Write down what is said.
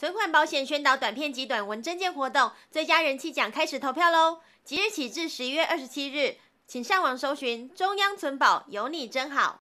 存款保险宣导短片及短文征件活动最佳人气奖开始投票喽！即日起至十一月二十七日，请上网搜寻“中央存保有你真好”。